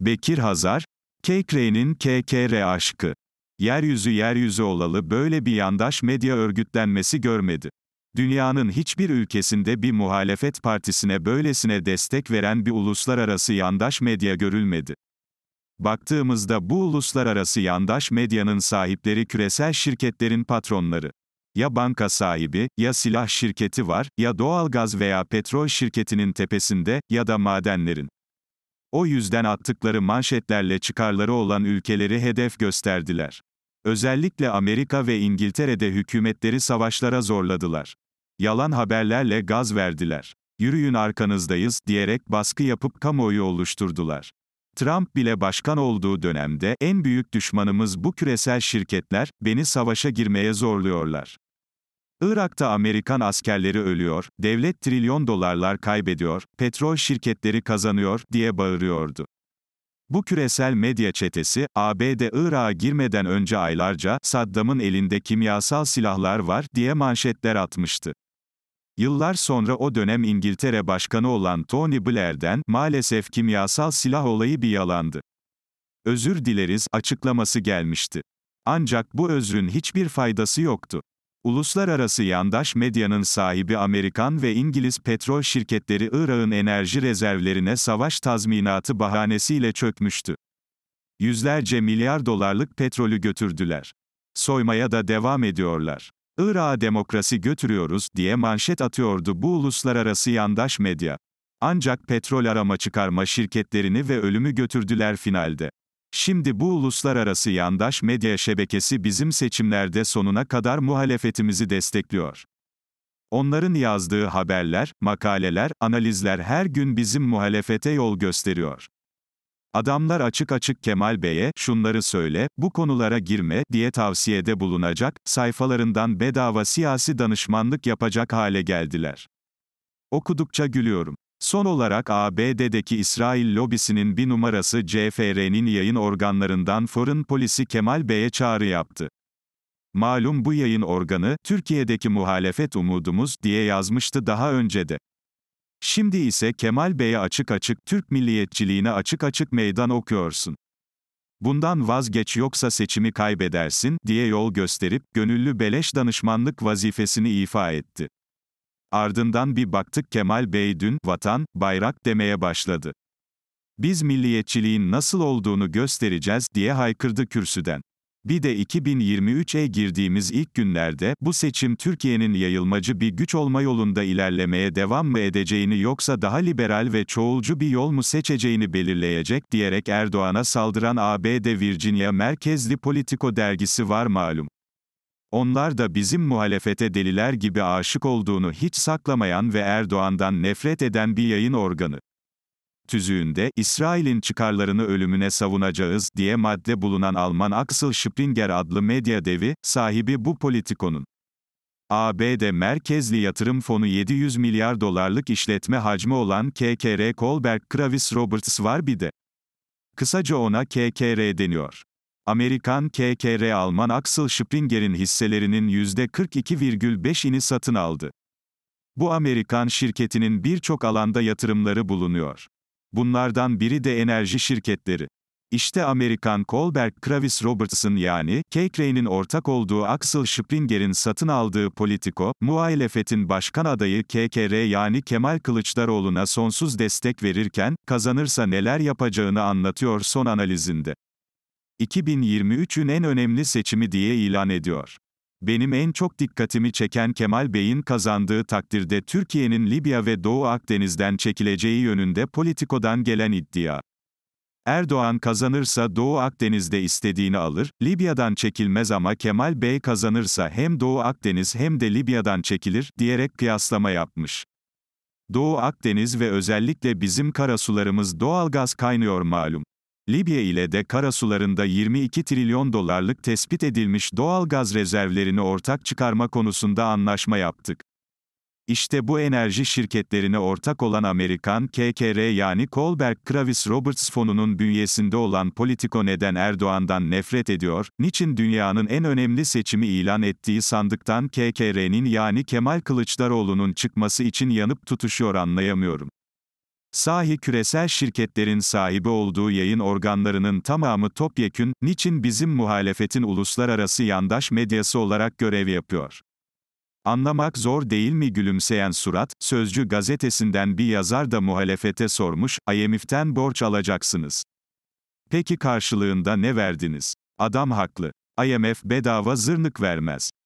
Bekir Hazar, KKR'nin KKR aşkı. Yeryüzü yeryüzü olalı böyle bir yandaş medya örgütlenmesi görmedi. Dünyanın hiçbir ülkesinde bir muhalefet partisine böylesine destek veren bir uluslararası yandaş medya görülmedi. Baktığımızda bu uluslararası yandaş medyanın sahipleri küresel şirketlerin patronları. Ya banka sahibi, ya silah şirketi var, ya doğalgaz veya petrol şirketinin tepesinde, ya da madenlerin. O yüzden attıkları manşetlerle çıkarları olan ülkeleri hedef gösterdiler. Özellikle Amerika ve İngiltere'de hükümetleri savaşlara zorladılar. Yalan haberlerle gaz verdiler. Yürüyün arkanızdayız diyerek baskı yapıp kamuoyu oluşturdular. Trump bile başkan olduğu dönemde en büyük düşmanımız bu küresel şirketler beni savaşa girmeye zorluyorlar. Irak'ta Amerikan askerleri ölüyor, devlet trilyon dolarlar kaybediyor, petrol şirketleri kazanıyor diye bağırıyordu. Bu küresel medya çetesi, ABD Irak'a girmeden önce aylarca Saddam'ın elinde kimyasal silahlar var diye manşetler atmıştı. Yıllar sonra o dönem İngiltere Başkanı olan Tony Blair'den maalesef kimyasal silah olayı bir yalandı. Özür dileriz açıklaması gelmişti. Ancak bu özrün hiçbir faydası yoktu. Uluslararası yandaş medyanın sahibi Amerikan ve İngiliz petrol şirketleri Irak'ın enerji rezervlerine savaş tazminatı bahanesiyle çökmüştü. Yüzlerce milyar dolarlık petrolü götürdüler. Soymaya da devam ediyorlar. Irak'a demokrasi götürüyoruz diye manşet atıyordu bu uluslararası yandaş medya. Ancak petrol arama çıkarma şirketlerini ve ölümü götürdüler finalde. Şimdi bu uluslararası yandaş medya şebekesi bizim seçimlerde sonuna kadar muhalefetimizi destekliyor. Onların yazdığı haberler, makaleler, analizler her gün bizim muhalefete yol gösteriyor. Adamlar açık açık Kemal Bey'e şunları söyle, bu konulara girme diye tavsiyede bulunacak, sayfalarından bedava siyasi danışmanlık yapacak hale geldiler. Okudukça gülüyorum. Son olarak ABD'deki İsrail lobisinin bir numarası CFR'nin yayın organlarından Foreign Policy Kemal Bey'e çağrı yaptı. Malum bu yayın organı, Türkiye'deki muhalefet umudumuz diye yazmıştı daha önce de. Şimdi ise Kemal Bey'e açık açık Türk milliyetçiliğine açık açık meydan okuyorsun. Bundan vazgeç yoksa seçimi kaybedersin diye yol gösterip gönüllü beleş danışmanlık vazifesini ifa etti. Ardından bir baktık Kemal Bey dün, vatan, bayrak demeye başladı. Biz milliyetçiliğin nasıl olduğunu göstereceğiz diye haykırdı kürsüden. Bir de 2023'e girdiğimiz ilk günlerde bu seçim Türkiye'nin yayılmacı bir güç olma yolunda ilerlemeye devam mı edeceğini yoksa daha liberal ve çoğulcu bir yol mu seçeceğini belirleyecek diyerek Erdoğan'a saldıran ABD Virginia merkezli Politiko dergisi var malum. Onlar da bizim muhalefete deliler gibi aşık olduğunu hiç saklamayan ve Erdoğan'dan nefret eden bir yayın organı. Tüzüğünde, İsrail'in çıkarlarını ölümüne savunacağız diye madde bulunan Alman Axel Springer adlı medya devi, sahibi bu politikonun. ABD merkezli yatırım fonu 700 milyar dolarlık işletme hacmi olan KKR Kolberg Kravis Roberts var bir de. Kısaca ona KKR deniyor. Amerikan KKR Alman Axel Springer'in hisselerinin %42,5'ini satın aldı. Bu Amerikan şirketinin birçok alanda yatırımları bulunuyor. Bunlardan biri de enerji şirketleri. İşte Amerikan Kohlberg Kravis Robertson yani, KKR'nin ortak olduğu Axel Springer'in satın aldığı Politico, muhalefetin başkan adayı KKR yani Kemal Kılıçdaroğlu'na sonsuz destek verirken, kazanırsa neler yapacağını anlatıyor son analizinde. 2023'ün en önemli seçimi diye ilan ediyor. Benim en çok dikkatimi çeken Kemal Bey'in kazandığı takdirde Türkiye'nin Libya ve Doğu Akdeniz'den çekileceği yönünde politikodan gelen iddia. Erdoğan kazanırsa Doğu Akdeniz'de istediğini alır, Libya'dan çekilmez ama Kemal Bey kazanırsa hem Doğu Akdeniz hem de Libya'dan çekilir, diyerek kıyaslama yapmış. Doğu Akdeniz ve özellikle bizim karasularımız doğalgaz kaynıyor malum. Libya ile de karasularında 22 trilyon dolarlık tespit edilmiş doğal gaz rezervlerini ortak çıkarma konusunda anlaşma yaptık. İşte bu enerji şirketlerine ortak olan Amerikan KKR yani Kohlberg Kravis Roberts fonunun bünyesinde olan Politico neden Erdoğan'dan nefret ediyor, niçin dünyanın en önemli seçimi ilan ettiği sandıktan KKR'nin yani Kemal Kılıçdaroğlu'nun çıkması için yanıp tutuşuyor anlayamıyorum. Sahi küresel şirketlerin sahibi olduğu yayın organlarının tamamı topyekün, niçin bizim muhalefetin uluslararası yandaş medyası olarak görev yapıyor? Anlamak zor değil mi gülümseyen surat, Sözcü gazetesinden bir yazar da muhalefete sormuş, IMF'den borç alacaksınız. Peki karşılığında ne verdiniz? Adam haklı. IMF bedava zırnık vermez.